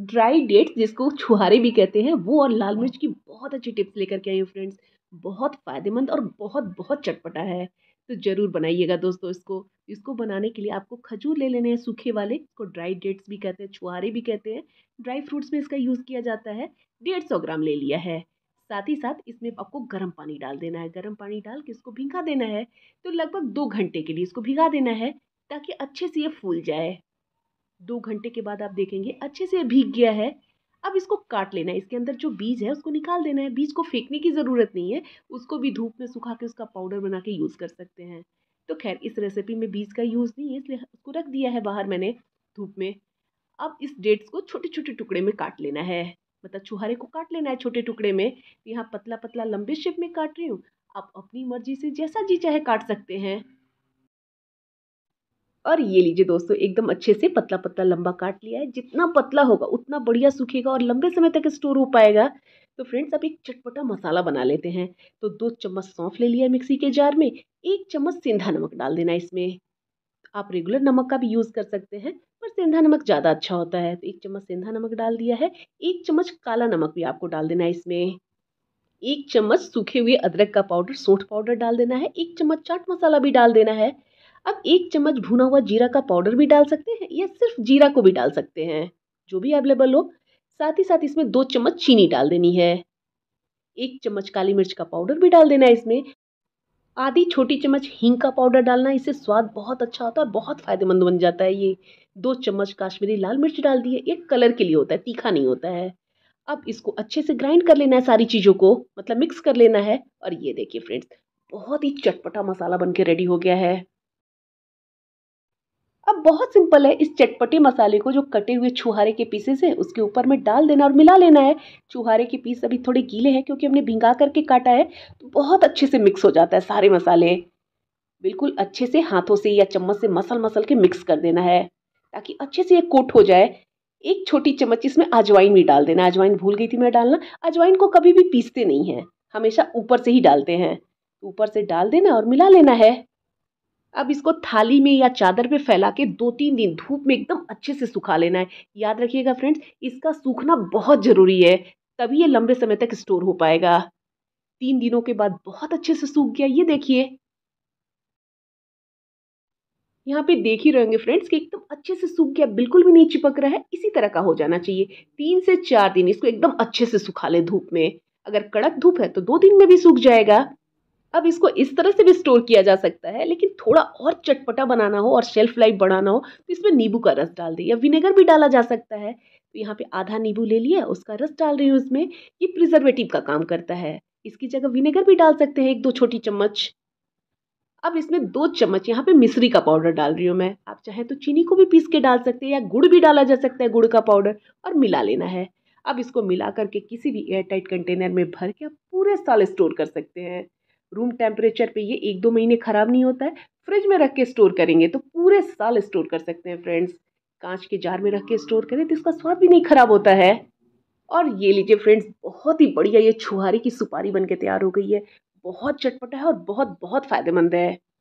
dry dates जिसको छुहारे भी कहते हैं वो और लाल मिर्च की बहुत अच्छी टिप्स लेकर के आई हूँ फ्रेंड्स बहुत फ़ायदेमंद और बहुत बहुत चटपटा है तो ज़रूर बनाइएगा दोस्तों इसको इसको बनाने के लिए आपको खजूर ले लेने हैं सूखे वाले इसको ड्राई डेट्स भी कहते हैं छुहारे भी कहते हैं ड्राई फ्रूट्स में इसका यूज़ किया जाता है डेढ़ सौ ग्राम ले लिया है साथ ही साथ इसमें आपको गर्म पानी डाल देना है गर्म पानी डाल के इसको भिंगा देना है तो लगभग दो घंटे के लिए इसको भिगा देना है ताकि अच्छे से ये फूल जाए दो घंटे के बाद आप देखेंगे अच्छे से भीग गया है अब इसको काट लेना है इसके अंदर जो बीज है उसको निकाल देना है बीज को फेंकने की ज़रूरत नहीं है उसको भी धूप में सुखा के उसका पाउडर बना के यूज़ कर सकते हैं तो खैर इस रेसिपी में बीज का यूज़ नहीं है इसलिए उसको रख दिया है बाहर मैंने धूप में अब इस डेट्स को छोटे छोटे टुकड़े में काट लेना है मतलब छुहारे को काट लेना है छोटे टुकड़े में तो यहाँ पतला पतला लंबे शेप में काट रही हूँ आप अपनी मर्जी से जैसा जी चाहे काट सकते हैं और ये लीजिए दोस्तों एकदम अच्छे से पतला पतला लंबा काट लिया है जितना पतला होगा उतना बढ़िया सूखेगा और लंबे समय तक स्टोर हो पाएगा तो फ्रेंड्स अब एक चटपटा मसाला बना लेते हैं तो दो चम्मच सौंफ ले लिया मिक्सी के जार में एक चम्मच सेंधा नमक डाल देना इसमें आप रेगुलर नमक का भी यूज़ कर सकते हैं पर सेंधा नमक ज़्यादा अच्छा होता है तो एक चम्मच सेंधा नमक डाल दिया है एक चम्मच काला नमक भी आपको डाल देना है इसमें एक चम्मच सूखे हुए अदरक का पाउडर सोठ पाउडर डाल देना है एक चम्मच चाट मसाला भी डाल देना है अब एक चम्मच भुना हुआ जीरा का पाउडर भी डाल सकते हैं या सिर्फ जीरा को भी डाल सकते हैं जो भी अवेलेबल हो साथ ही साथ इसमें दो चम्मच चीनी डाल देनी है एक चम्मच काली मिर्च का पाउडर भी डाल देना है इसमें आधी छोटी चम्मच हींग का पाउडर डालना इससे स्वाद बहुत अच्छा होता है और बहुत फ़ायदेमंद बन जाता है ये दो चम्मच काश्मीरी लाल मिर्च डाल दी है ये कलर के लिए होता है तीखा नहीं होता है अब इसको अच्छे से ग्राइंड कर लेना है सारी चीज़ों को मतलब मिक्स कर लेना है और ये देखिए फ्रेंड्स बहुत ही चटपटा मसाला बन के रेडी हो गया है अब बहुत सिंपल है इस चटपटी मसाले को जो कटे हुए छुहारे के पीसेस है उसके ऊपर में डाल देना और मिला लेना है छुहारे के पीस अभी थोड़े गीले हैं क्योंकि हमने भिंगा करके काटा है तो बहुत अच्छे से मिक्स हो जाता है सारे मसाले बिल्कुल अच्छे से हाथों से या चम्मच से मसल मसल के मिक्स कर देना है ताकि अच्छे से ये कोट हो जाए एक छोटी चम्मच इसमें अजवाइन भी डाल देना अजवाइन भूल गई थी मैं डालना अजवाइन को कभी भी पीसते नहीं हैं हमेशा ऊपर से ही डालते हैं ऊपर से डाल देना और मिला लेना है अब इसको थाली में या चादर पे फैला के दो तीन दिन धूप में एकदम अच्छे से सुखा लेना है याद रखिएगा फ्रेंड्स इसका सूखना बहुत ज़रूरी है तभी ये लंबे समय तक स्टोर हो पाएगा तीन दिनों के बाद बहुत अच्छे से सूख गया ये देखिए यहाँ पे देख ही रहेंगे फ्रेंड्स कि एकदम अच्छे से सूख गया बिल्कुल भी नहीं चिपक रहा है इसी तरह का हो जाना चाहिए तीन से चार दिन इसको एकदम अच्छे से सुखा ले धूप में अगर कड़क धूप है तो दो दिन में भी सूख जाएगा अब इसको इस तरह से भी स्टोर किया जा सकता है लेकिन थोड़ा और चटपटा बनाना हो और शेल्फ लाइफ बढ़ाना हो तो इसमें नींबू का रस डाल दें या विनेगर भी डाला जा सकता है तो यहाँ पे आधा नींबू ले लिया उसका रस डाल रही हूँ इसमें ये प्रिजर्वेटिव का काम करता है इसकी जगह विनेगर भी डाल सकते हैं एक दो छोटी चम्मच अब इसमें दो चम्मच यहाँ पे मिश्री का पाउडर डाल रही हूँ मैं आप चाहें तो चीनी को भी पीस के डाल सकते हैं या गुड़ भी डाला जा सकता है गुड़ का पाउडर और मिला लेना है अब इसको मिला करके किसी भी एयरटाइट कंटेनर में भर के आप पूरे साल स्टोर कर सकते हैं रूम टेम्परेचर पे ये एक दो महीने ख़राब नहीं होता है फ्रिज में रख के स्टोर करेंगे तो पूरे साल स्टोर कर सकते हैं फ्रेंड्स कांच के जार में रख के स्टोर करें तो इसका स्वाद भी नहीं ख़राब होता है और ये लीजिए फ्रेंड्स बहुत ही बढ़िया ये छुहारी की सुपारी बन के तैयार हो गई है बहुत चटपटा है और बहुत बहुत फ़ायदेमंद है